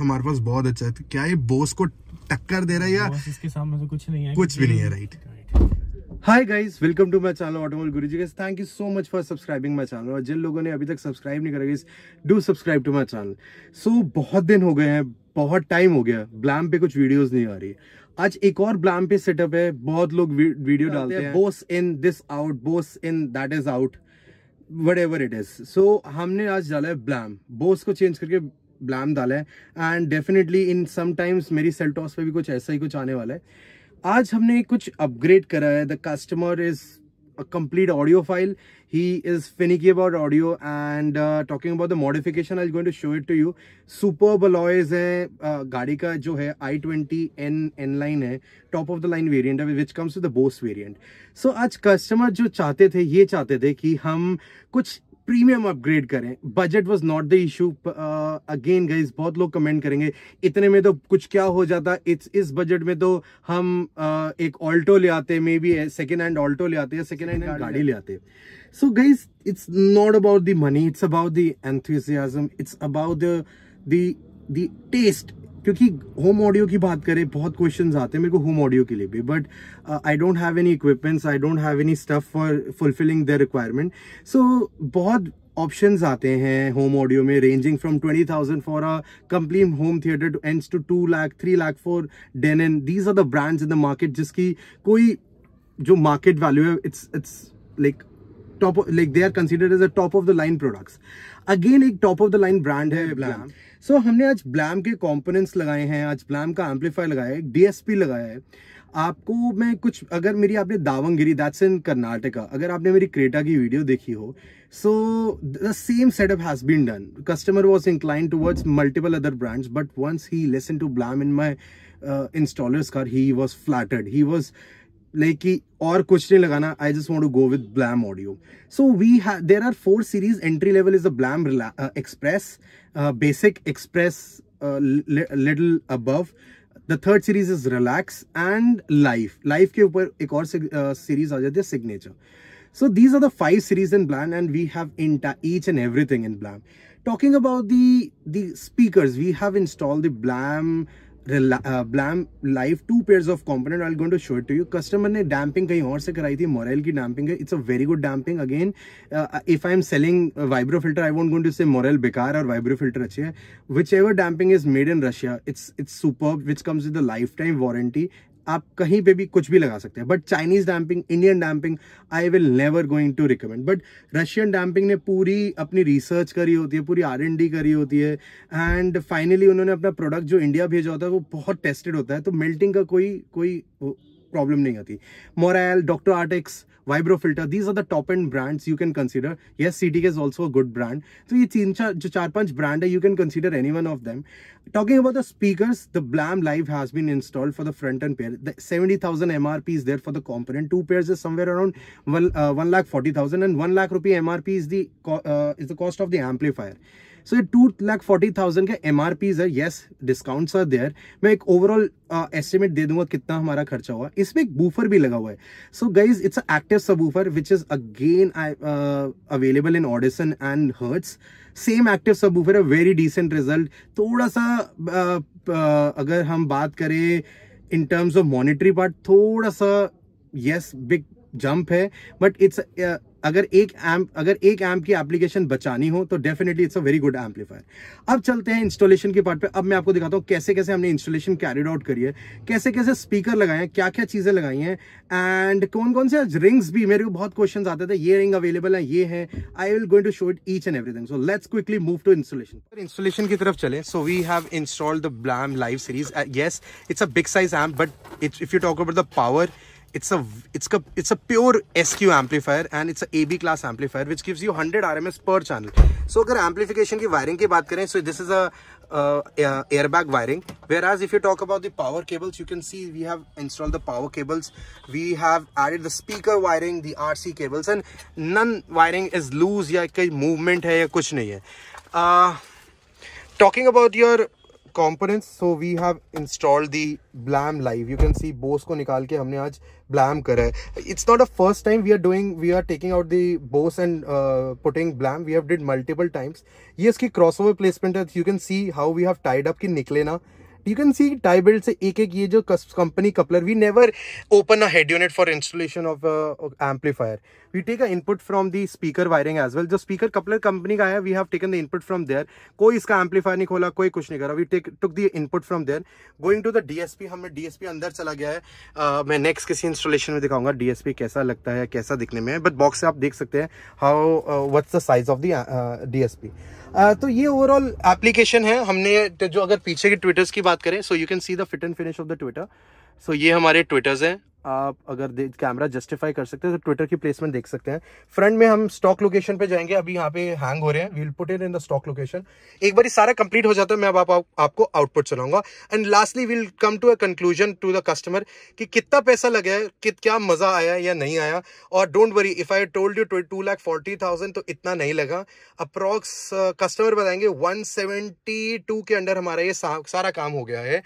हमारे पास बहुत अच्छा है तो क्या ये बोस को टक्कर दे रहा है या इसके सामने तो कुछ नहीं है कुछ भी नहीं है right hi guys welcome to my channel automobile Guruji guys thank you so much for subscribing my channel और जिन लोगों ने अभी तक सब्सक्राइब नहीं करा guys do subscribe to my channel so बहुत दिन हो गए हैं बहुत टाइम हो गया ब्लैम पे कुछ वीडियोस नहीं आ रही आज एक और ब्लैम पे सेटअप है बहुत लोग वीडियो डालते हैं Bose in this out Bose in that is out what it is so हमने आज डाला है ब्लैम बोस को चेंज करके ब्लैम डाला है and definitely in some times मेरी सेल्टॉस पे भी कुछ ऐसा ही कुछ आने वाला है आज हमने कुछ अपग्रेड करा है the customer is a complete audio file he is finicky about audio and talking about the modification I is going to show it to you super बलॉयज है गाड़ी का जो है i twenty N N line है top of the line variant है which comes to the Bose variant so आज customer जो चाहते थे ये चाहते थे कि हम कुछ प्रीमियम अपग्रेड करें budget was not the issue again guys बहुत लोग कमेंट करेंगे इतने में तो कुछ क्या हो जाता इट्स इस बजट में तो हम uh, एक ऑल्टो ले आते maybe second hand Alto ले आते या सेकेंड हैंड गाड़ी ले आते so guys it's not about the money it's about the anthem it's about the the taste क्योंकि होम ऑडियो की बात करें बहुत क्वेश्चंस आते हैं मेरे को होम ऑडियो के लिए भी but I don't have any equipments I don't have any stuff for fulfilling the requirement so बहुत ऑप्शंस आते हैं होम ऑडियो में ranging from twenty thousand for a complete home theatre to end to two lakh three lakh for then and these are the brands in the market जिसकी कोई जो market value है it's it's like top like they are consider as a top of the line products again एक top of the line brand है Blam सो so, हमने आज ब्लैम के components लगाए हैं आज ब्लैम का एम्पलीफाई लगाया है डीएसपी लगाया है आपको मैं कुछ अगर मेरी आपने दावंगिरी दैट्स इन कर्नाटका अगर आपने मेरी क्रेटा की वीडियो देखी हो so the same setup has been done customer was incline towards multiple other brands but once he listen to Blam in my installers car he was flattered he was like कि और कुछ नहीं लगाना I just want to go with Blam audio so we there are four series entry level is a Blam express basic express little above the third series is relax and life life के ऊपर एक और series uh, आ जाती है signature so these are the five series in Blam and we have in each and everything in Blam talking about the speaker we have install the Blam Blam live two pair of component I going to show to you customer ने damping कहीं और से कराई थी Morel की damping है it's a very good damping again if I am selling Vibro filter I want gonna to say Morel बेकार और वाइब्रो फिल्टर अच्छे है which ever damping is made in Russia it's it's super which comes is the lifetime warranty आप कहीं पे भी कुछ भी लगा सकते हैं but Chinese damping Indian damping I will never going to recommend but Russian damping ने पूरी अपनी रिसर्च करी होती है पूरी आर एंड डी करी होती है एंड फाइनली उन्होंने अपना प्रोडक्ट जो इंडिया भेजा होता है वो बहुत टेस्टेड होता है तो मेल्टिंग का कोई कोई प्रॉब्लम नहीं आती Morel doctor Artex Vibrofilter these are the top end brands you can consider yes C T is also good brand तो ये तीन चार जो चार पांच ब्रांड है you can consider any one of them talking about the speakers the Blam live has been installed for the front end pair the seventy thousand M R P is there for the component two pair is somewhere around one lakh forty thousand and one lakh rupee M R P is the is the cost of the amplifier so ये two lakh forty thousand का M R Ps है yes discounts are there मैं एक overall estimate uh, दे दूंगा कितना हमारा खर्चा हुआ इसमें एक बूफर भी लगा हुआ है so guys it's active subwoofer woofer which is again available in Audison and Hertz same active subwoofer woofer है वेरी डिसेंट रिजल्ट थोड़ा सा uh, uh, अगर हम बात करें in terms of monetary part थोड़ा सा येस बिग जंप है बट इट्स अगर एक एम्प अगर एक एम्प की एप्लीकेशन बचानी हो तो definitely it's a very good amplifier अब चलते हैं इंस्टॉलेशन के पार्ट पे अब मैं आपको दिखाता हूँ कैसे कैसे हमने इंस्टॉलेशन कैरिड आउट करी है कैसे कैसे स्पीकर लगाए हैं क्या क्या चीज़ें लगाई हैं एंड कौन कौन से रिंग्स भी मेरे को बहुत क्वेश्चन आते थे ये रिंग अवेलेबल है ये है I will going to show it each and everything so let's quickly move to installation installation की तरफ चले so we have installed the Blam live series yes it's a big size amp but it's if you talk about the power it's a it's a it's a pure SQ amplifier and it's a AB class amplifier which gives you 100 RMS per channel. So agar amplification ki wiring ki baat kare so this is a uh, airbag wiring whereas if you talk about the power cables you can see we have installed the power cables we have added the speaker wiring the RC cables and none wiring is loose ya koi movement hai ya kuch nahi hai uh, talking about your components so we have installed the blam live you can see bose ko nikal ke humne aaj blam kara hai it's not a first time we are doing we are taking out the bose and uh, putting blam we have did multiple times ye iski crossover placement hai you can see how we have tied up ki nikle na you can see tie build से एक एक ये जो company coupler we never open a head unit for installation of a, a amplifier we take a input from the speaker wiring as well जो speaker coupler company का है we have taken the input from there कोई इसका amplifier नहीं खोला कोई कुछ नहीं करा we take took the input from there going to the DSP हमने डीएसपी अंदर चला गया है uh, मैं नेक्स्ट किसी इंस्टॉलेशन में दिखाऊंगा डीएसपी कैसा लगता है कैसा दिखने में बट बॉक्स से आप देख सकते हैं how what's the size of the DSP तो ये ओवरऑल एप्लीकेशन है हमने जो अगर पीछे के ट्विटर्स की बात करें so you can see the fit and finish of the tweeter so ये हमारे ट्विटर्स हैं आप अगर कैमरा जस्टिफाई कर सकते हैं तो ट्विटर की प्लेसमेंट देख सकते हैं फ्रंट में हम स्टॉक लोकेशन पे जाएंगे अभी यहाँ पे हैंग हो रहे हैं we'll put it in the stock location एक बार सारा कंप्लीट हो जाता है मैं अब आप, आप, आपको आउटपुट चलाऊंगा and lastly we'll come to a conclusion to the customer कि कितना पैसा लगा है कि क्या मज़ा आया या नहीं आया और don't worry if I told you two lakh forty thousand तो इतना नहीं लगा अप्रॉक्स कस्टमर uh, बताएंगे वन सेवेंटी टू के अंडर हमारा ये सारा काम हो गया है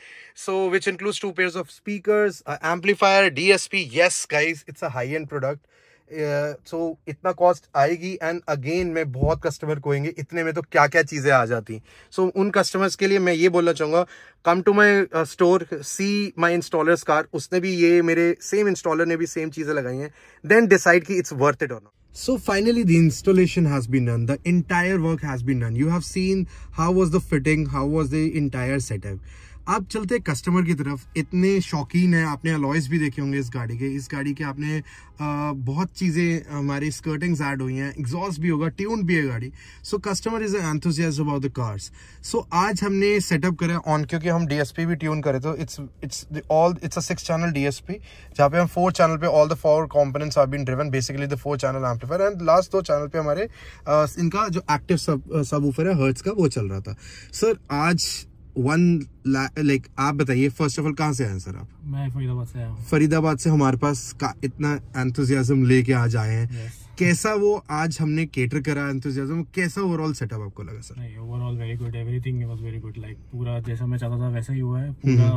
so which includes two pair of speaker amplifier DSP, yes, guys, it's a high-end product. So uh, so, इतना कॉस्ट आएगी एंड अगेन मैं बहुत कस्टमर कोएंगे इतने में तो क्या क्या चीज़ें आ जाती सो so, उन कस्टमर्स के लिए मैं ये बोलना चाहूँगा come to my store see my installer car उसने भी ये मेरे सेम इंस्टॉलर ने भी सेम चीज़ें लगाई हैं देन डिसाइड कि it's worth it on not so finally the installation has been done the entire work has been done you have seen how was the fitting how was the entire अब चलते customer की तरफ इतने शौकीन हैं आपने alloys भी देखे होंगे इस गाड़ी के इस गाड़ी के आपने आ, बहुत चीज़ें हमारी स्कर्टिंग्स ऐड हुई हैं एग्जॉस्ट भी होगा ट्यून भी है गाड़ी so customer is enthusiast about the cars so आज हमने सेटअप करे ऑन क्योंकि हम डीएसपी भी ट्यून करे तो it's it's all it's a six channel DSP जहाँ पे हम फोर चैनल पे all the four components are been driven basically the four channel amplifier and last दो चैनल पे हमारे आ, इनका जो एक्टिव सब सब है हर्ट्स का वो चल रहा था सर आज वन लाइक आप बताइए फर्स्ट ऑफ ऑल कहाँ से आए सर आप मैं फरीदाबाद से आया हूँ फरीदाबाद से हमारे पास का इतना एंथुजियाज्म लेके आ जाए हैं yes. कैसा वो आज हमने केटर करा एंथुजियाज्म कैसा ओवरऑल सेटअप आपको लगा सर नहीं overall very good everything was very good like पूरा जैसा मैं चाहता था वैसा ही हुआ है पूरा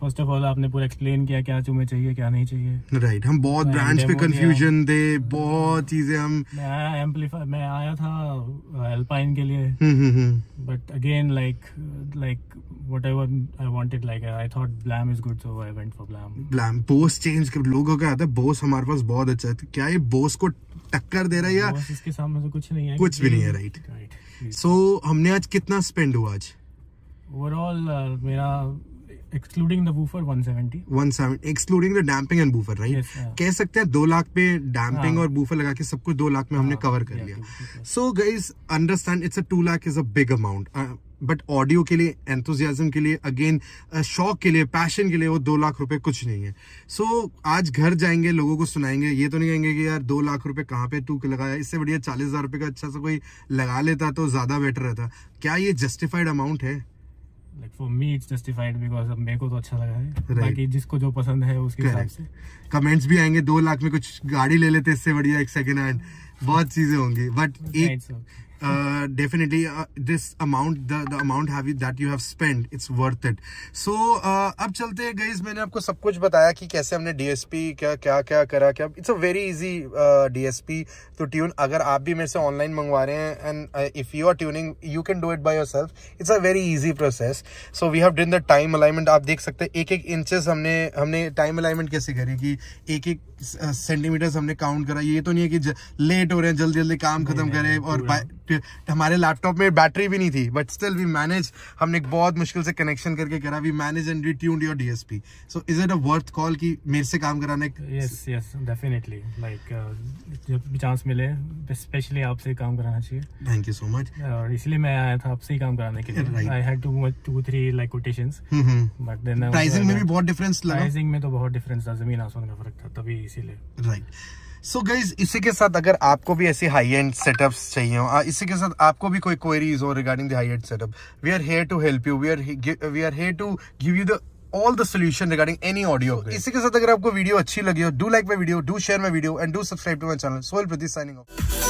फर्स्ट ऑफ ऑल आपने पूरा एक्सप्लेन किया क्या तुम्हें चाहिए क्या नहीं चाहिए राइट right, हम बहुत ब्रांच पे कंफ्यूजन थे बहुत चीजें हम मैं एम्पलीफाई मैं आया था एल्पाइन uh, के लिए but again like like whatever I wanted like I thought Blam is good so I went for Blam Blam Bose change लोगों का आता है Bose हमारे पास बहुत अच्छा है तो क्या ये Bose को टक्कर दे रहा है या इसके सामने तो कुछ नहीं है कुछ भी नहीं है राइट राइट सो हमने आज कितना स्पेंड हुआ आज ओवरऑल uh, मेरा excluding the woofer 170 170 excluding the damping and woofer right कह सकते हैं दो लाख पे डैम्पिंग हाँ. और बूफर लगा के सब कुछ दो लाख में हमने कवर हाँ. कर लिया so guys understand it's a two lakh is a big amount but audio के लिए एंथुजियाजम के लिए अगेन uh, शौक के लिए पैशन के लिए वो दो लाख रुपए कुछ नहीं है सो so, आज घर जाएंगे लोगों को सुनाएंगे ये तो नहीं कहेंगे कि यार दो लाख रुपए कहाँ पे टूक लगाया इससे बढ़िया चालीस हजार रुपये का अच्छा सा कोई लगा लेता तो ज़्यादा बेटर रहता क्या ये जस्टिफाइड अमाउंट है like for me it's justified because मेरे को तो अच्छा लगा है right. बाकी जिसको जो पसंद है उसके हिसाब से कमेंट्स भी आएंगे दो लाख में कुछ गाड़ी ले लेते इससे बढ़िया एक सेकेंड हैंड बहुत चीजें होंगी बट एक definitely this amount this amount the the amount have you that you have spent it's uh, अब चलते हैं गाइज मैंने आपको सब कुछ बताया कि कैसे हमने डीएसपी क्या क्या क्या करा क्या it's a very easy DSP to tune अगर आप भी मेरे से ऑनलाइन मंगवा रहे हैं and if you are tuning you can do it by yourself it's a very easy process so we have done the time alignment आप देख सकते हैं एक एक इंचेस हमने हमने टाइम अलाइनमेंट कैसे करी कि एक एक सेंटीमीटर्स हमने काउंट करा ये तो नहीं है कि लेट हो रहे हैं जल्दी जल्दी काम खत्म करें और हमारे लैपटॉप में बैटरी भी नहीं थी बट स्टिल वी मैनेज हमने एक बहुत मुश्किल से कनेक्शन करके करा we manage and we tuned your DSP so is it a worth call कि मेरे से काम कराने यस यस डेफिनेटली लाइक जब चांस मिले स्पेशली आपसे काम कराना चाहिए थैंक यू सो मच और इसलिए मैं आया था आपसे ही काम कराने के लिए I had to two three like quotations but then pricing में भी बहुत डिफरेंस लगा प्राइसिंग में तो बहुत डिफरेंस था जमीन आसमान का फर्क था तभी इसीलिए राइट सो so गाइज इसी के साथ अगर आपको भी ऐसे हाई एंड सेटअप्स चाहिए हो इसी के साथ आपको भी कोई क्वेरीज हो regarding the high end setup we are here to help you we are we are here to give you the all the solution regarding any audio इसी के साथ अगर आपको वीडियो अच्छी लगी हो do like my video do share my video and do subscribe to my channel Soul Pradeep signing of